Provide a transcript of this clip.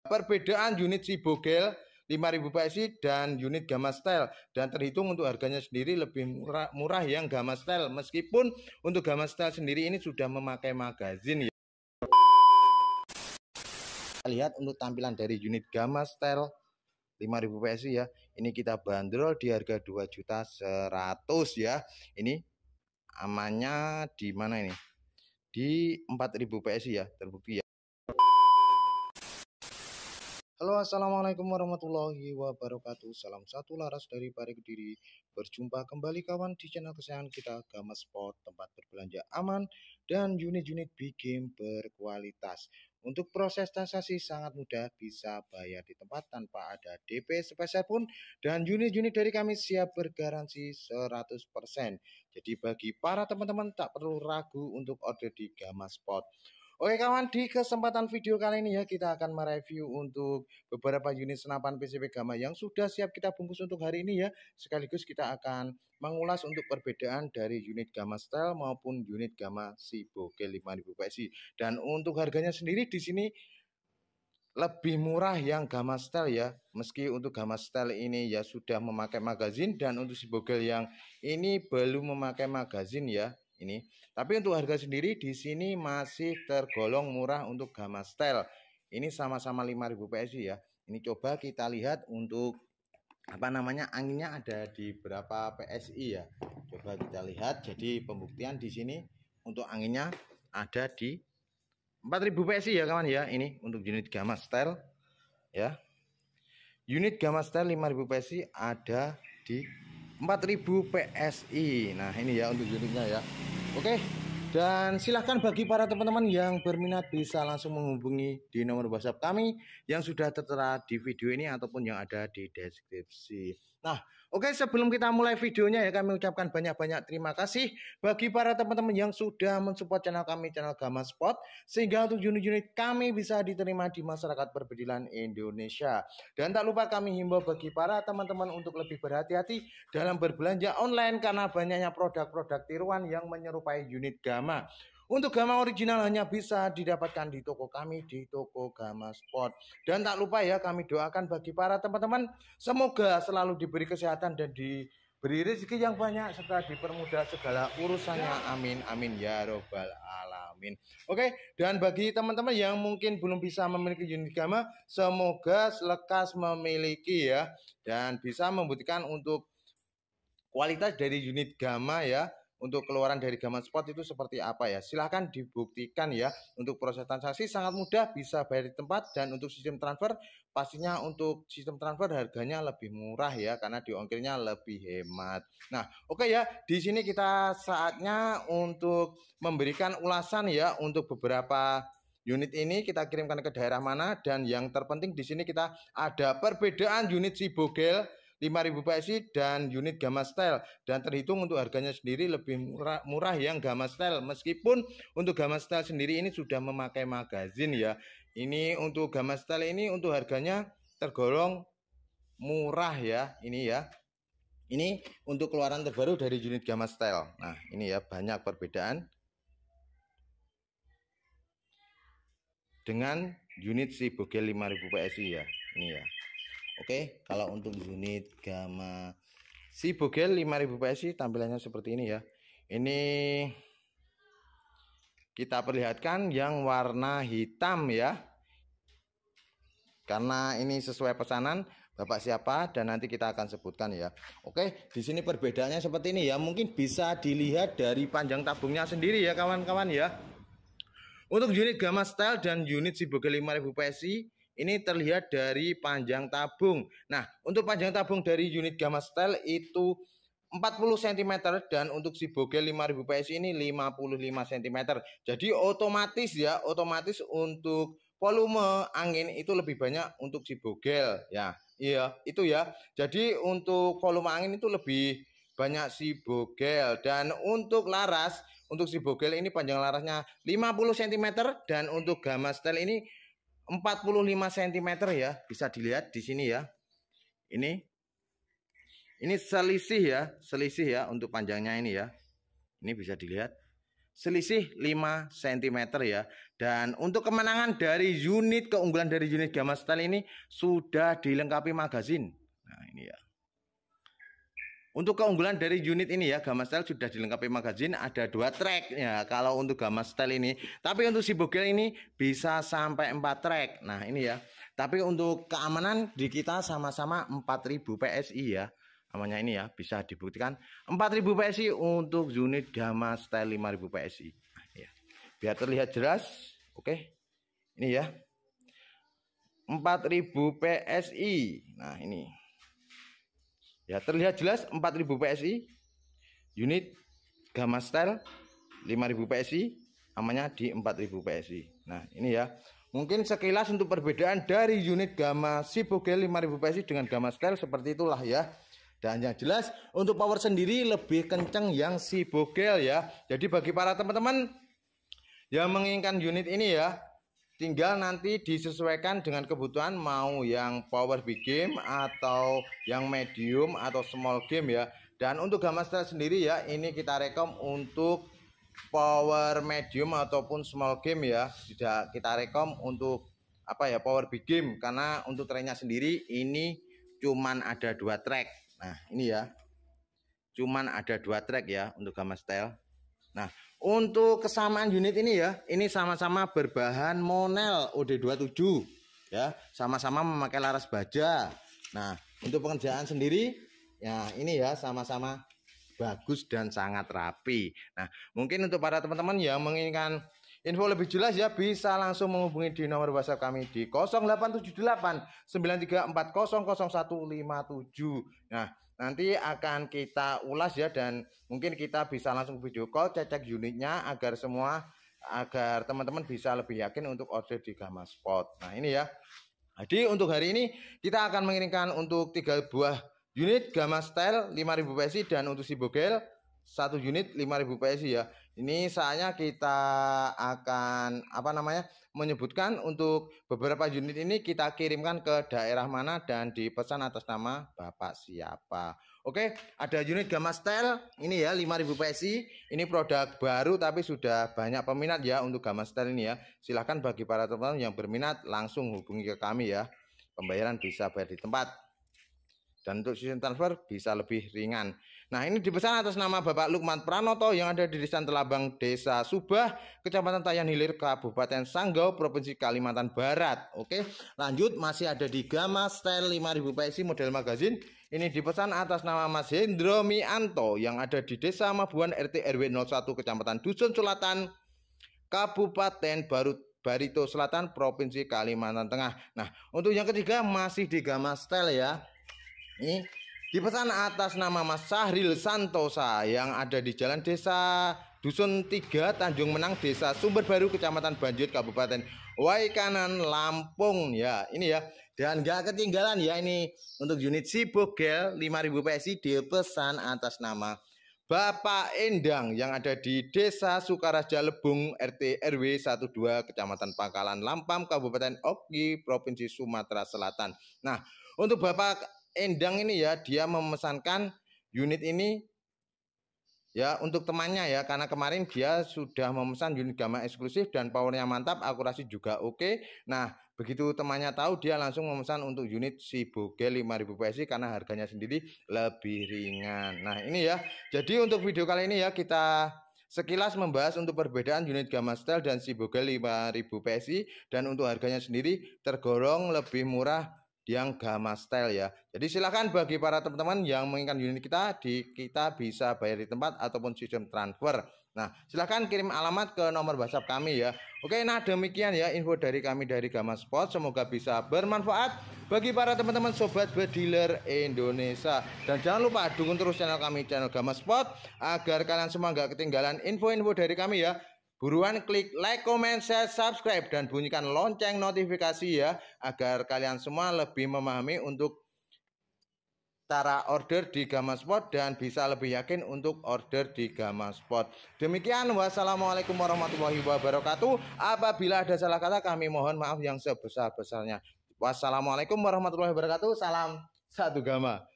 Perbedaan unit si Bogel 5000 PSI dan unit Gamma Style dan terhitung untuk harganya sendiri lebih murah, murah yang Gamma Style meskipun untuk Gamma Style sendiri ini sudah memakai magazin ya. Lihat untuk tampilan dari unit Gamma Style 5000 PSI ya. Ini kita bandrol di harga juta 2 100 ya. Ini amannya di mana ini? Di 4000 PSI ya, terbukti ya. Halo assalamualaikum warahmatullahi wabarakatuh Salam satu laras dari Pare Kediri Berjumpa kembali kawan di channel kesayangan kita Gama Sport tempat berbelanja aman Dan unit-unit big game berkualitas Untuk proses transaksi sangat mudah Bisa bayar di tempat tanpa ada DP sepeser pun Dan unit-unit dari kami siap bergaransi 100% Jadi bagi para teman-teman tak perlu ragu untuk order di Gama Sport Oke kawan, di kesempatan video kali ini ya kita akan mereview untuk beberapa unit senapan PCP gamma yang sudah siap kita bungkus untuk hari ini ya. Sekaligus kita akan mengulas untuk perbedaan dari unit gamma Style maupun unit gamma Gama Siboke 5000 PSI. Dan untuk harganya sendiri di sini lebih murah yang gamma Style ya. Meski untuk gamma Style ini ya sudah memakai magazin dan untuk si Bogel yang ini belum memakai magazin ya ini. Tapi untuk harga sendiri di sini masih tergolong murah untuk Gamma Style. Ini sama-sama 5000 PSI ya. Ini coba kita lihat untuk apa namanya anginnya ada di berapa PSI ya. Coba kita lihat jadi pembuktian di sini untuk anginnya ada di 4000 PSI ya kawan ya ini untuk unit Gamma Style ya. Unit Gamma Style 5000 PSI ada di 4000 PSI nah ini ya untuk unitnya ya oke dan silahkan bagi para teman-teman yang berminat bisa langsung menghubungi di nomor WhatsApp kami yang sudah tertera di video ini ataupun yang ada di deskripsi nah Oke, sebelum kita mulai videonya ya kami ucapkan banyak-banyak terima kasih bagi para teman-teman yang sudah mensupport channel kami channel Gama Spot sehingga untuk unit-unit kami bisa diterima di masyarakat perbedilan Indonesia. Dan tak lupa kami himbau bagi para teman-teman untuk lebih berhati-hati dalam berbelanja online karena banyaknya produk-produk tiruan yang menyerupai unit Gama. Untuk gama original hanya bisa didapatkan di toko kami di toko Gama Sport. Dan tak lupa ya kami doakan bagi para teman-teman semoga selalu diberi kesehatan dan diberi rezeki yang banyak serta dipermudah segala urusannya. Amin amin ya robbal alamin. Oke, dan bagi teman-teman yang mungkin belum bisa memiliki unit gama, semoga lekas memiliki ya dan bisa membuktikan untuk kualitas dari unit gama ya untuk keluaran dari gaman spot itu seperti apa ya. Silahkan dibuktikan ya. Untuk proses transaksi sangat mudah bisa bayar di tempat dan untuk sistem transfer pastinya untuk sistem transfer harganya lebih murah ya karena diongkirnya lebih hemat. Nah, oke okay ya, di sini kita saatnya untuk memberikan ulasan ya untuk beberapa unit ini kita kirimkan ke daerah mana dan yang terpenting di sini kita ada perbedaan unit si Bogel 5000 PSI dan unit Gamma Style dan terhitung untuk harganya sendiri lebih murah, murah yang Gamma Style meskipun untuk Gamma Style sendiri ini sudah memakai magazin ya. Ini untuk Gamma Style ini untuk harganya tergolong murah ya ini ya. Ini untuk keluaran terbaru dari unit Gamma Style. Nah, ini ya banyak perbedaan dengan unit si Bogel 5000 PSI ya. Ini ya. Oke, kalau untuk unit gamma si Bogel 5000 PSI tampilannya seperti ini ya. Ini kita perlihatkan yang warna hitam ya. Karena ini sesuai pesanan Bapak siapa dan nanti kita akan sebutkan ya. Oke, di sini perbedaannya seperti ini ya. Mungkin bisa dilihat dari panjang tabungnya sendiri ya kawan-kawan ya. Untuk unit Gamma Style dan unit Sibogel 5000 PSI ini terlihat dari panjang tabung. Nah, untuk panjang tabung dari unit Gamma Style itu 40 cm dan untuk si Bogel 5000 PS ini 55 cm. Jadi otomatis ya, otomatis untuk volume angin itu lebih banyak untuk si Bogel ya. Iya, itu ya. Jadi untuk volume angin itu lebih banyak si Bogel dan untuk laras untuk si Bogel ini panjang larasnya 50 cm dan untuk Gamma Style ini 45 cm ya, bisa dilihat di sini ya. Ini ini selisih ya, selisih ya untuk panjangnya ini ya. Ini bisa dilihat selisih 5 cm ya. Dan untuk kemenangan dari unit keunggulan dari unit Gamma Style ini sudah dilengkapi magazin. Nah, ini ya. Untuk keunggulan dari unit ini ya, Gamma Style sudah dilengkapi magazine, ada dua track ya. Kalau untuk Gamma Style ini, tapi untuk si Bogel ini bisa sampai 4 track. Nah, ini ya. Tapi untuk keamanan di kita sama-sama 4000 PSI ya. namanya ini ya, bisa dibuktikan 4000 PSI untuk unit Gamma Style 5000 PSI. Nah, ya. Biar terlihat jelas, oke. Ini ya. 4000 PSI. Nah, ini. Ya, terlihat jelas 4000 PSI unit Gamma Style 5000 PSI namanya di 4000 PSI. Nah, ini ya. Mungkin sekilas untuk perbedaan dari unit Gamma Siboge 5000 PSI dengan Gamma Style seperti itulah ya. Dan yang jelas untuk power sendiri lebih kencang yang si bogel ya. Jadi bagi para teman-teman yang menginginkan unit ini ya, Tinggal nanti disesuaikan dengan kebutuhan mau yang power big game atau yang medium atau small game ya. Dan untuk gamma sendiri ya, ini kita rekom untuk power medium ataupun small game ya. Tidak kita rekom untuk apa ya power big game karena untuk trennya sendiri ini cuman ada dua track. Nah, ini ya. Cuman ada dua track ya untuk gamma style. Nah, untuk kesamaan unit ini ya, ini sama-sama berbahan monel OD27 ya, sama-sama memakai laras baja. Nah, untuk pengerjaan sendiri ya ini ya sama-sama bagus dan sangat rapi. Nah, mungkin untuk para teman-teman yang menginginkan Info lebih jelas ya bisa langsung menghubungi di nomor WhatsApp kami di 0878 Nah, nanti akan kita ulas ya dan mungkin kita bisa langsung video call cek-cek unitnya agar semua agar teman-teman bisa lebih yakin untuk order di Gama Spot. Nah, ini ya. Jadi untuk hari ini kita akan mengirimkan untuk tiga buah unit Gamma Style 5000 PSI dan untuk si Bogel satu unit 5000 PSI ya. Ini saatnya kita akan apa namanya menyebutkan untuk beberapa unit ini kita kirimkan ke daerah mana dan dipesan atas nama Bapak siapa. Oke, ada unit Gamma Style ini ya 5000 PSI. Ini produk baru tapi sudah banyak peminat ya untuk Gamma Style ini ya. Silahkan bagi para teman-teman yang berminat langsung hubungi ke kami ya. Pembayaran bisa bayar di tempat. Dan untuk sistem transfer bisa lebih ringan. Nah, ini dipesan atas nama Bapak Lukman Pranoto yang ada di Desa Telabang, Desa Subah, Kecamatan Tayan Hilir, Kabupaten Sanggau, Provinsi Kalimantan Barat. Oke, lanjut masih ada di Gama Style 5000 PSI model magazine. Ini dipesan atas nama Mas Hendro Mianto yang ada di Desa Mabuan RT RW 01 Kecamatan Dusun Selatan, Kabupaten Barut Barito Selatan, Provinsi Kalimantan Tengah. Nah, untuk yang ketiga masih di Gama Style ya. Ini di pesan atas nama Mas Sahril Santosa yang ada di Jalan Desa Dusun 3 Tanjung Menang Desa Sumber Baru Kecamatan Banjut Kabupaten Waikanan Lampung ya ini ya dan gak ketinggalan ya ini untuk unit si Bogel 5000 PSI pesan atas nama Bapak Endang yang ada di Desa Sukaraja Lebung RT RW 12 Kecamatan Pangkalan Lampam Kabupaten Oki Provinsi Sumatera Selatan. Nah, untuk Bapak Endang ini ya dia memesankan unit ini ya untuk temannya ya karena kemarin dia sudah memesan unit gamma eksklusif dan powernya mantap akurasi juga oke nah begitu temannya tahu dia langsung memesan untuk unit si Boge 5000 PSI karena harganya sendiri lebih ringan nah ini ya jadi untuk video kali ini ya kita sekilas membahas untuk perbedaan unit Gamma Style dan si Boge 5000 PSI dan untuk harganya sendiri tergolong lebih murah yang Gamma Style ya. Jadi silahkan bagi para teman-teman yang menginginkan unit kita di kita bisa bayar di tempat ataupun sistem transfer. Nah, silahkan kirim alamat ke nomor WhatsApp kami ya. Oke, nah demikian ya info dari kami dari Gamma Spot. Semoga bisa bermanfaat bagi para teman-teman sobat bediler Indonesia. Dan jangan lupa dukung terus channel kami, channel Gamma Spot, agar kalian semua nggak ketinggalan info-info dari kami ya. Buruan klik like, comment, share, subscribe dan bunyikan lonceng notifikasi ya agar kalian semua lebih memahami untuk cara order di Gama Sport dan bisa lebih yakin untuk order di Gama Sport. Demikian wassalamualaikum warahmatullahi wabarakatuh. Apabila ada salah kata kami mohon maaf yang sebesar-besarnya. Wassalamualaikum warahmatullahi wabarakatuh. Salam satu Gamma.